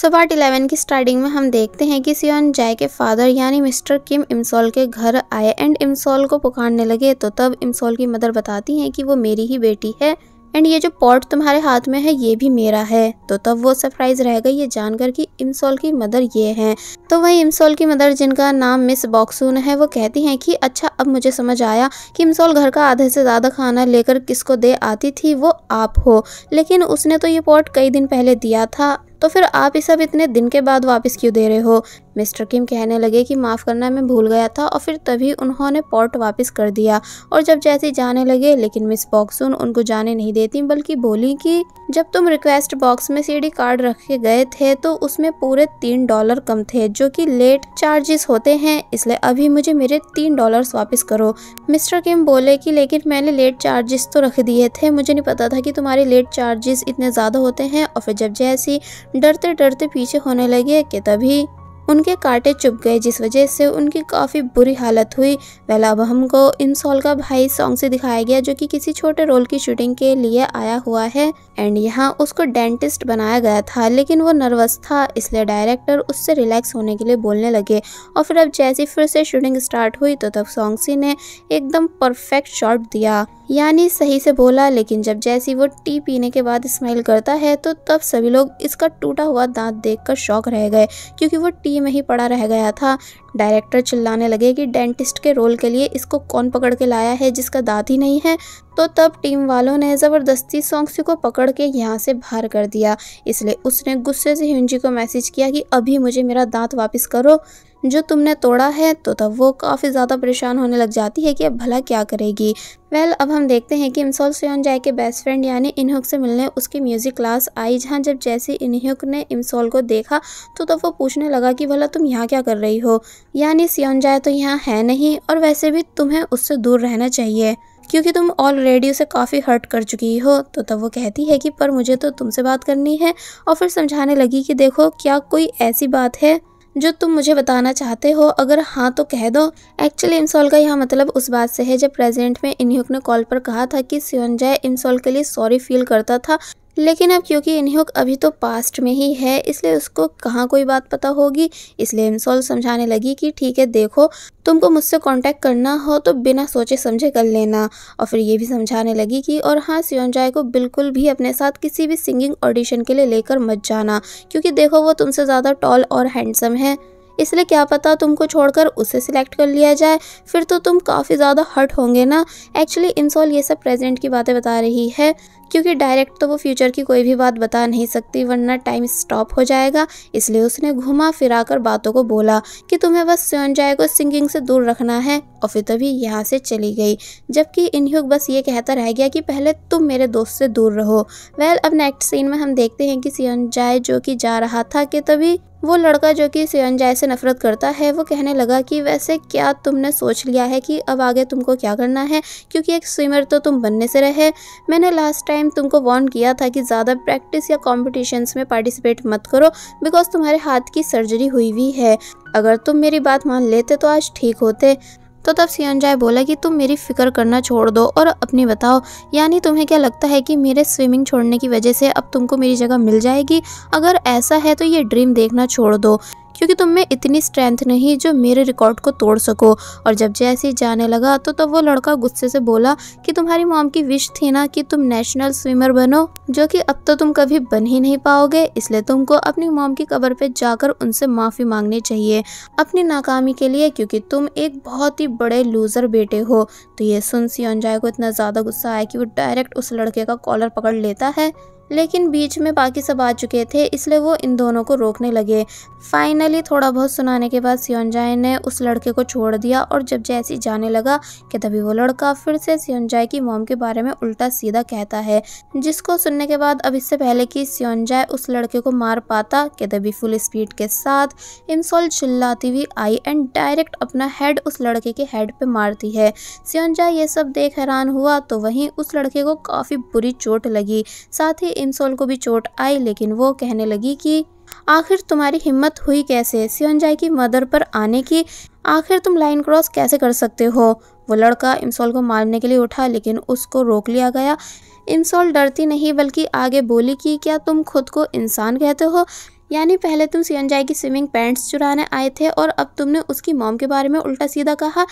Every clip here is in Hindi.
सो पार्ट इलेवन की स्टार्टिंग में हम देखते हैं कि सियोन जाय के फादर यानी मिस्टर किम इमसोल के घर आए एंड इम्सोल को पुकारने लगे तो तब इम्सोल की मदर बताती हैं कि वो मेरी ही बेटी है एंड ये जो पॉट तुम्हारे हाथ में है ये भी मेरा है तो तब वो सरप्राइज रह गई ये जानकर कि इमसोल की मदर ये हैं तो वही इम्सोल की मदर जिनका नाम मिस बॉक्सून है वो कहती हैं कि अच्छा अब मुझे समझ आया कि इम्सोल घर का आधे से ज़्यादा खाना लेकर किसको दे आती थी वो आप हो लेकिन उसने तो ये पॉट कई दिन पहले दिया था तो फिर आप इस सब इतने दिन के बाद वापस क्यों दे रहे हो मिस्टर किम कहने लगे कि माफ़ करना मैं भूल गया था और फिर तभी उन्होंने पॉट वापस कर दिया और जब जैसे जाने लगे लेकिन मिस बॉक्सून उनको जाने नहीं देती बल्कि बोली कि जब तुम रिक्वेस्ट बॉक्स में सीडी कार्ड रख के गए थे तो उसमें पूरे तीन डॉलर कम थे जो कि लेट चार्जेस होते हैं इसलिए अभी मुझे मेरे तीन डॉलर वापस करो मिस्टर किम बोले कि लेकिन मैंने लेट चार्जेस तो रख दिए थे मुझे नहीं पता था कि तुम्हारे लेट चार्जेस इतने ज़्यादा होते हैं और फिर जब जैसी डरते डरते पीछे होने लगे कि तभी उनके कांटे चुप गए जिस वजह से उनकी काफ़ी बुरी हालत हुई वेलाबहम को इमसोल का भाई सॉन्ग से दिखाया गया जो कि किसी छोटे रोल की शूटिंग के लिए आया हुआ है एंड यहाँ उसको डेंटिस्ट बनाया गया था लेकिन वो नर्वस था इसलिए डायरेक्टर उससे रिलैक्स होने के लिए बोलने लगे और फिर अब जैसी फिर से शूटिंग स्टार्ट हुई तो तब सॉन्गसी ने एकदम परफेक्ट शॉट दिया यानी सही से बोला लेकिन जब जैसी वो टी पीने के बाद स्माइल करता है तो तब सभी लोग इसका टूटा हुआ दांत देखकर शौक रह गए क्योंकि वो टी सी में ही पड़ा रह गया था डायरेक्टर चिल्लाने लगे कि डेंटिस्ट के रोल के लिए इसको कौन पकड़ के लाया है जिसका दांत ही नहीं है तो तब टीम वालों ने ज़बरदस्ती सोंगसी को पकड़ के यहाँ से बाहर कर दिया इसलिए उसने गुस्से से हिंजी को मैसेज किया कि अभी मुझे मेरा दांत वापस करो जो तुमने तोड़ा है तो तब वो काफ़ी ज़्यादा परेशान होने लग जाती है कि अब भला क्या करेगी वेल well, अब हम देखते हैं कि इमसोल सियोन जाय के बेस्ट फ्रेंड यानी इनहुक से मिलने उसकी म्यूज़िक क्लास आई जहाँ जब जैसे इनहुक ने इमसोल को देखा तो तब वो पूछने लगा कि भला तुम यहाँ क्या कर रही हो यानी सियोन जाय तो यहाँ है नहीं और वैसे भी तुम्हें उससे दूर रहना चाहिए क्योंकि तुम ऑलरेडी उसे काफ़ी हर्ट कर चुकी हो तो तब वो कहती है कि पर मुझे तो तुमसे बात करनी है और फिर समझाने लगी कि देखो क्या कोई ऐसी बात है जो तुम मुझे बताना चाहते हो अगर हाँ तो कह दो एक्चुअली इमसॉल का यह मतलब उस बात से है जब प्रेजेंट में इनह्यूक ने कॉल पर कहा था कि सियोनजय इमसॉल के लिए सॉरी फील करता था लेकिन अब क्योंकि इनहुक अभी तो पास्ट में ही है इसलिए उसको कहाँ कोई बात पता होगी इसलिए इमसोल समझाने लगी कि ठीक है देखो तुमको मुझसे कांटेक्ट करना हो तो बिना सोचे समझे कर लेना और फिर ये भी समझाने लगी कि और हाँ सियोनजाय को बिल्कुल भी अपने साथ किसी भी सिंगिंग ऑडिशन के लिए लेकर मत जाना क्योंकि देखो वो तुमसे ज़्यादा टॉल और हैंडसम है इसलिए क्या पता तुमको छोड़कर उसे सिलेक्ट कर लिया जाए फिर तो तुम काफ़ी ज़्यादा हर्ट होंगे ना एक्चुअली इंसॉल ये सब प्रेजेंट की बातें बता रही है क्योंकि डायरेक्ट तो वो फ्यूचर की कोई भी बात बता नहीं सकती वरना टाइम स्टॉप हो जाएगा इसलिए उसने घुमा फिरा कर बातों को बोला कि तुम्हें बस स्योनजाय को सिंगिंग से दूर रखना है और फिर तभी यहाँ से चली गई जबकि इनह्यूक बस ये कहता रह गया कि पहले तुम मेरे दोस्त से दूर रहो वेल अब नेक्स्ट सीन में हम देखते हैं कि जाए जो कि जा रहा था कि तभी वो लड़का जो कि सियनजाय से नफरत करता है वो कहने लगा कि वैसे क्या तुमने सोच लिया है कि अब आगे तुमको क्या करना है क्योंकि एक स्विमर तो तुम बनने से रहे मैंने लास्ट टाइम तुमको वॉर्न किया था कि ज़्यादा प्रैक्टिस या कॉम्पिटिशन्स में पार्टिसिपेट मत करो बिकॉज तुम्हारे हाथ की सर्जरी हुई हुई है अगर तुम मेरी बात मान लेते तो आज ठीक होते तो तब सियनजाय बोला कि तुम मेरी फ़िक्र करना छोड़ दो और अपनी बताओ यानी तुम्हें क्या लगता है कि मेरे स्विमिंग छोड़ने की वजह से अब तुमको मेरी जगह मिल जाएगी अगर ऐसा है तो ये ड्रीम देखना छोड़ दो क्योंकि तुम में इतनी स्ट्रेंथ नहीं जो मेरे रिकॉर्ड को तोड़ सको और जब जैसे ही जाने लगा तो तब वो लड़का गुस्से से बोला कि तुम्हारी मॉम की विश थी ना कि तुम नेशनल स्विमर बनो जो कि अब तो तुम कभी बन ही नहीं पाओगे इसलिए तुमको अपनी मॉम की कबर पर जाकर उनसे माफ़ी मांगनी चाहिए अपनी नाकामी के लिए क्योंकि तुम एक बहुत ही बड़े लूज़र बेटे हो तो ये सुन सियोनजाय को इतना ज़्यादा गुस्सा आया कि वो डायरेक्ट उस लड़के का कॉलर पकड़ लेता है लेकिन बीच में बाकी सब आ चुके थे इसलिए वो इन दोनों को रोकने लगे फाइनली थोड़ा बहुत सुनाने के बाद सियोनजाय ने उस लड़के को छोड़ दिया और जब जैसी जाने लगा कि तभी वो लड़का फिर से सियोनजाय की मोम के बारे में उल्टा सीधा कहता है जिसको सुनने के बाद अब इससे पहले कि सियोनजाय उस लड़के को मार पाता कि तभी फुल स्पीड के साथ इंसोल चिल्लाती हुई आई एंड डायरेक्ट अपना हेड उस लड़के के हेड पे मारती है सियोनजाय ये सब देख हैरान हुआ तो वहीं उस लड़के को काफ़ी बुरी चोट लगी साथ ही इंसोल को भी चोट आई लेकिन वो कहने लगी कि आखिर तुम्हारी हिम्मत हुई कैसे सियोनजाई की मदर पर आने की आखिर तुम लाइन क्रॉस कैसे कर सकते हो वो लड़का इंसोल को मारने के लिए उठा लेकिन उसको रोक लिया गया इंसोल डरती नहीं बल्कि आगे बोली कि क्या तुम खुद को इंसान कहते हो यानी पहले तुम सियनजाई की स्विमिंग पैंट्स चुराने आए थे और अब तुमने उसकी मॉम के बारे में उल्टा सीधा कहा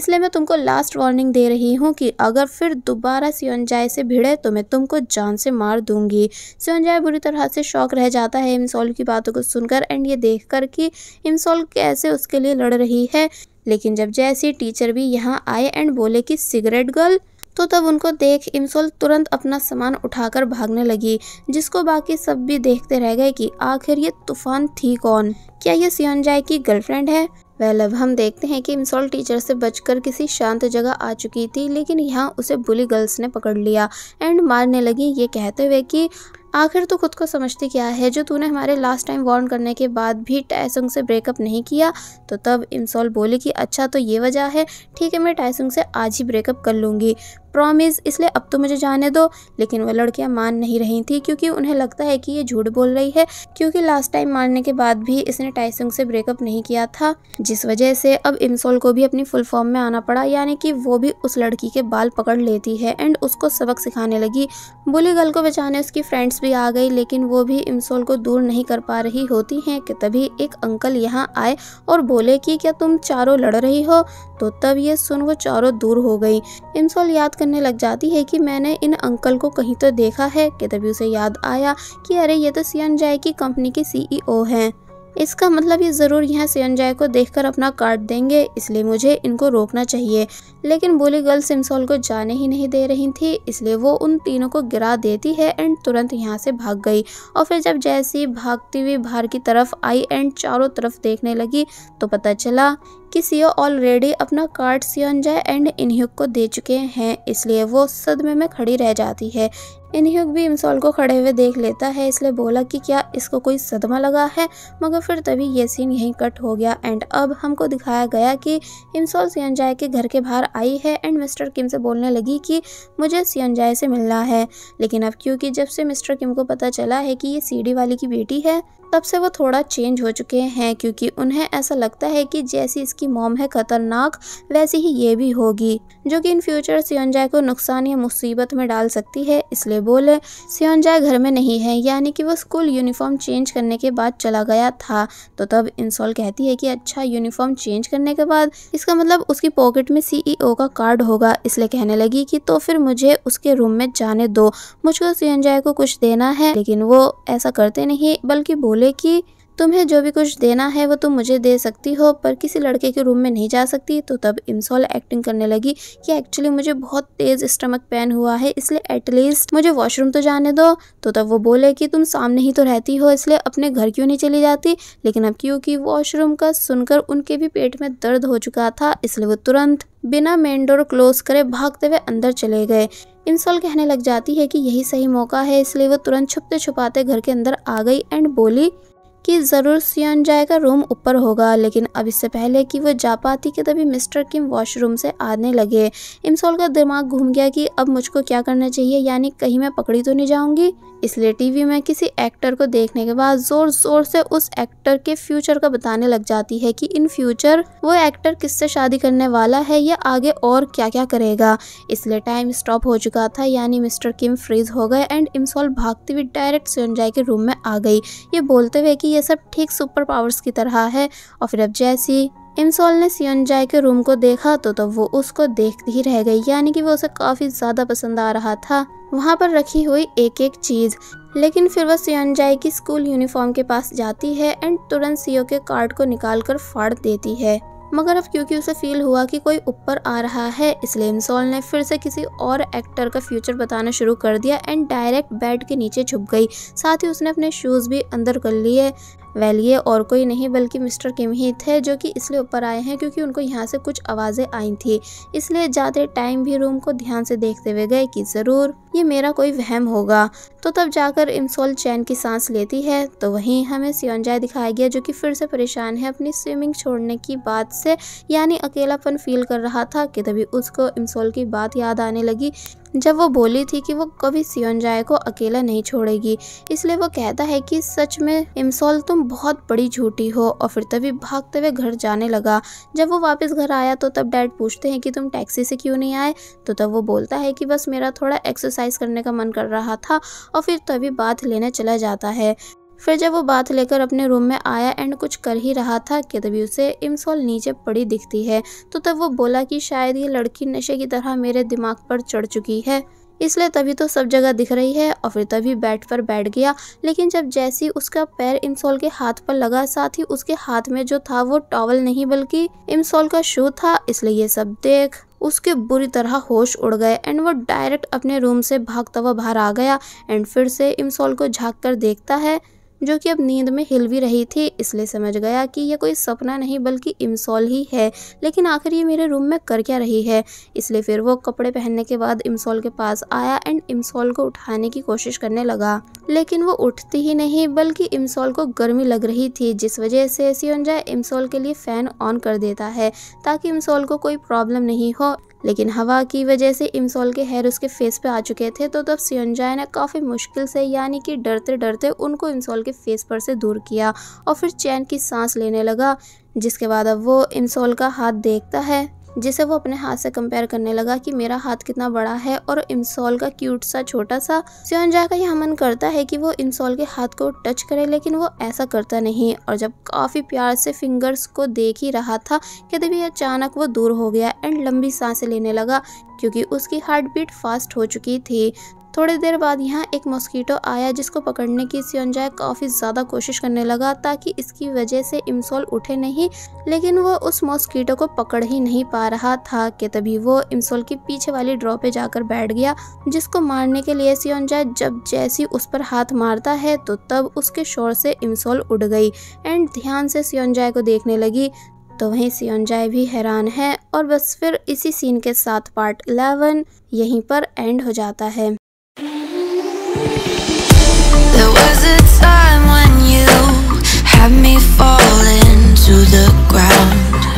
इसलिए मैं तुमको लास्ट वार्निंग दे रही हूँ कि अगर फिर दोबारा सियनजाई से भिड़े तो मैं तुमको जान से मार दूंगी सियनजाई बुरी तरह से शौक रह जाता है इमसोल की बातों को सुनकर एंड ये कर कि इमसोल कैसे उसके लिए लड़ रही है लेकिन जब जैसी टीचर भी यहाँ आए एंड बोले कि सिगरेट गर्ल तो तब उनको देख इमसोल तुरंत अपना सामान उठाकर भागने लगी जिसको बाकी सब भी देखते रह गए कि आखिर ये तूफान थी कौन क्या ये जाय की गर्लफ्रेंड है वह अब हम देखते हैं कि इमसोल टीचर से बचकर किसी शांत जगह आ चुकी थी लेकिन यहाँ उसे बुली गर्ल्स ने पकड़ लिया एंड मारने लगी ये कहते हुए कि आखिर तो खुद को समझती क्या है जो तूने हमारे लास्ट टाइम वार्न करने के बाद भी टाइसुंग से ब्रेकअप नहीं किया तो तब इमसोल बोली कि अच्छा तो ये वजह है ठीक है मैं टाइसुंग से आज ही ब्रेकअप कर लूँगी प्रॉमिस इसलिए अब तो मुझे जाने दो लेकिन वह लड़कियाँ मान नहीं रही थी क्योंकि उन्हें लगता है कि ये झूठ बोल रही है क्योंकि लास्ट टाइम मारने के बाद भी इसने टाइसंग से ब्रेकअप नहीं किया था जिस वजह से अब इमसोल को भी अपनी फुल फॉर्म में आना पड़ा यानी कि वो भी उस लड़की के बाल पकड़ लेती है एंड उसको सबक सिखाने लगी बुली गर्ल को बचाने उसकी फ्रेंड्स भी आ गई लेकिन वो भी इमसोल को दूर नहीं कर पा रही होती हैं कि तभी एक अंकल यहाँ आए और बोले कि क्या तुम चारों लड़ रही हो तो तब ये सुन वो चारों दूर हो गई इमसोल याद कर करने लग जाती है कि मैंने इन अंकल को कहीं तो देखा है कि तभी उसे याद आया कि अरे ये तो सी की कंपनी के सीईओ e हैं इसका मतलब ये ज़रूर यहाँ सियनजाय को देखकर अपना काट देंगे इसलिए मुझे इनको रोकना चाहिए लेकिन बोली गर्ल सिमसोल को जाने ही नहीं दे रही थी इसलिए वो उन तीनों को गिरा देती है एंड तुरंत यहाँ से भाग गई और फिर जब जैसी भागती हुई बाहर की तरफ आई एंड चारों तरफ देखने लगी तो पता चला कि सीओ ऑलरेडी अपना कार्ड सियनजाय एंड इनह्युक को दे चुके हैं इसलिए वो सदमे में खड़ी रह जाती है इनह्यूक भी इमसॉल को खड़े हुए देख लेता है इसलिए बोला कि क्या इसको कोई सदमा लगा है मगर फिर तभी ये सीन यहीं कट हो गया एंड अब हमको दिखाया गया कि इमसॉल सियनजाय के घर के बाहर आई है एंड मिस्टर किम से बोलने लगी कि मुझे सियनजाय से मिलना है लेकिन अब क्योंकि जब से मिस्टर किम को पता चला है कि ये सीढ़ी वाली की बेटी है तब से वो थोड़ा चेंज हो चुके हैं क्योंकि उन्हें ऐसा लगता है कि जैसी इसकी मॉम है खतरनाक वैसी ही ये भी होगी जो कि इन फ्यूचर सियनजाय को नुकसान या मुसीबत में डाल सकती है इसलिए बोले सियोनजाय घर में नहीं है यानी कि वो स्कूल यूनिफॉर्म चेंज करने के बाद चला गया था तो तब इंसॉल कहती है कि अच्छा यूनिफॉर्म चेंज करने के बाद इसका मतलब उसकी पॉकेट में सीईओ e का कार्ड होगा इसलिए कहने लगी कि तो फिर मुझे उसके रूम में जाने दो मुझको सियोनजाय को कुछ देना है लेकिन वो ऐसा करते नहीं बल्कि बोले की तुम्हें जो भी कुछ देना है वो तुम मुझे दे सकती हो पर किसी लड़के के रूम में नहीं जा सकती तो तब इमसॉल एक्टिंग करने लगी कि एक्चुअली मुझे बहुत तेज़ स्टमक पेन हुआ है इसलिए एटलीस्ट मुझे वॉशरूम तो जाने दो तो तब वो बोले कि तुम सामने ही तो रहती हो इसलिए अपने घर क्यों नहीं चली जाती लेकिन अब क्योंकि वॉशरूम का सुनकर उनके भी पेट में दर्द हो चुका था इसलिए वो तुरंत बिना मेन डोर क्लोज करे भागते हुए अंदर चले गए इंसॉल कहने लग जाती है कि यही सही मौका है इसलिए वो तुरंत छुपते छुपाते घर के अंदर आ गई एंड बोली कि ज़रूर सियान जाएगा रूम ऊपर होगा लेकिन अब इससे पहले कि वह जा पाती कि तभी मिस्टर किम वॉशरूम से आने लगे इमसोल का दिमाग घूम गया कि अब मुझको क्या करना चाहिए यानी कहीं मैं पकड़ी तो नहीं जाऊंगी इसलिए टीवी में किसी एक्टर को देखने के बाद ज़ोर ज़ोर से उस एक्टर के फ्यूचर का बताने लग जाती है कि इन फ्यूचर वो एक्टर किससे शादी करने वाला है या आगे और क्या क्या करेगा इसलिए टाइम स्टॉप हो चुका था यानी मिस्टर किम फ्रीज हो गए एंड इमसोल भागती हुई डायरेक्ट संजय के रूम में आ गई ये बोलते हुए कि ये सब ठीक सुपर पावर्स की तरह है और फिर अब जैसी इमसोल ने सियनजाई के रूम को देखा तो तो वो उसको देखती ही रह गई यानी कि वो उसे काफ़ी ज़्यादा पसंद आ रहा था वहाँ पर रखी हुई एक एक चीज़ लेकिन फिर वह जाय की स्कूल यूनिफॉर्म के पास जाती है एंड तुरंत सीओ के कार्ड को निकाल कर फाड़ देती है मगर अब क्योंकि उसे फील हुआ कि कोई ऊपर आ रहा है इसलिए इंसॉल ने फिर से किसी और एक्टर का फ्यूचर बताना शुरू कर दिया एंड डायरेक्ट बेड के नीचे छुप गई साथ ही उसने अपने शूज़ भी अंदर कर लिए वेल ये और कोई नहीं बल्कि मिस्टर किम ही थे जो कि इसलिए ऊपर आए हैं क्योंकि उनको यहाँ से कुछ आवाज़ें आई थी इसलिए जाते टाइम भी रूम को ध्यान से देखते हुए गए कि ज़रूर ये मेरा कोई वहम होगा तो तब जाकर इमसोल चैन की सांस लेती है तो वहीं हमें सियोनजाय दिखाया गया जो कि फिर से परेशान है अपनी स्विमिंग छोड़ने की बात से यानी अकेलापन फील कर रहा था कि तभी उसको इमसोल की बात याद आने लगी जब वो बोली थी कि वो कभी सियोन जाए को अकेला नहीं छोड़ेगी इसलिए वो कहता है कि सच में इमसोल तुम बहुत बड़ी झूठी हो और फिर तभी भागते हुए घर जाने लगा जब वो वापस घर आया तो तब डैड पूछते हैं कि तुम टैक्सी से क्यों नहीं आए तो तब वो बोलता है कि बस मेरा थोड़ा एक्सरसाइज करने का मन कर रहा था और फिर तभी बात लेने चला जाता है फिर जब वो बाथ लेकर अपने रूम में आया एंड कुछ कर ही रहा था कि तभी उसे इमसोल नीचे पड़ी दिखती है तो तब वो बोला कि शायद ये लड़की नशे की तरह मेरे दिमाग पर चढ़ चुकी है इसलिए तभी तो सब जगह दिख रही है और फिर तभी बेड पर बैठ गया लेकिन जब जैसी उसका पैर इमसोल के हाथ पर लगा साथ ही उसके हाथ में जो था वो टॉवल नहीं बल्कि इमसोल का शू था इसलिए ये सब देख उसके बुरी तरह होश उड़ गए एंड वो डायरेक्ट अपने रूम से भागता हुआ बाहर आ गया एंड फिर से इमसोल को झाँक कर देखता है जो कि अब नींद में हिल भी रही थी इसलिए समझ गया कि यह कोई सपना नहीं बल्कि इम्सॉल ही है लेकिन आखिर ये मेरे रूम में कर क्या रही है इसलिए फिर वो कपड़े पहनने के बाद इमसॉल के पास आया एंड इम्सॉल को उठाने की कोशिश करने लगा लेकिन वो उठती ही नहीं बल्कि इम्सॉल को गर्मी लग रही थी जिस वजह से सियोंजा इमसोल के लिए फ़ैन ऑन कर देता है ताकि इम्सॉल को कोई प्रॉब्लम नहीं हो लेकिन हवा की वजह से इमसोल के हेयर उसके फेस पे आ चुके थे तो तब सियनजाए ने काफ़ी मुश्किल से यानी कि डरते डरते उनको इमसोल के फेस पर से दूर किया और फिर चैन की सांस लेने लगा जिसके बाद अब वो इमसोल का हाथ देखता है जिसे वो अपने हाथ से कंपेयर करने लगा कि मेरा हाथ कितना बड़ा है और इंसॉल का क्यूट सा छोटा सा स्योनजा का यह मन करता है कि वो इंसॉल के हाथ को टच करे लेकिन वो ऐसा करता नहीं और जब काफ़ी प्यार से फिंगर्स को देख ही रहा था कि तभी अचानक वो दूर हो गया एंड लंबी सांसें लेने लगा क्योंकि उसकी हार्ट बीट फास्ट हो चुकी थी थोड़ी देर बाद यहाँ एक मॉस्किटो आया जिसको पकड़ने की सियोनजाय काफ़ी ज़्यादा कोशिश करने लगा ताकि इसकी वजह से इमसोल उठे नहीं लेकिन वो उस मॉस्किटो को पकड़ ही नहीं पा रहा था कि तभी वो इमसोल के पीछे वाली ड्रॉ पे जाकर बैठ गया जिसको मारने के लिए सियोनजाय जब जैसी उस पर हाथ मारता है तो तब उसके शोर से इमसोल उड़ गई एंड ध्यान से सियोनजाय को देखने लगी तो वहीं सियोनजाय भी हैरान है और बस फिर इसी सीन के साथ पार्ट 11 यहीं पर एंड हो जाता है There was a time when you had me fall into the ground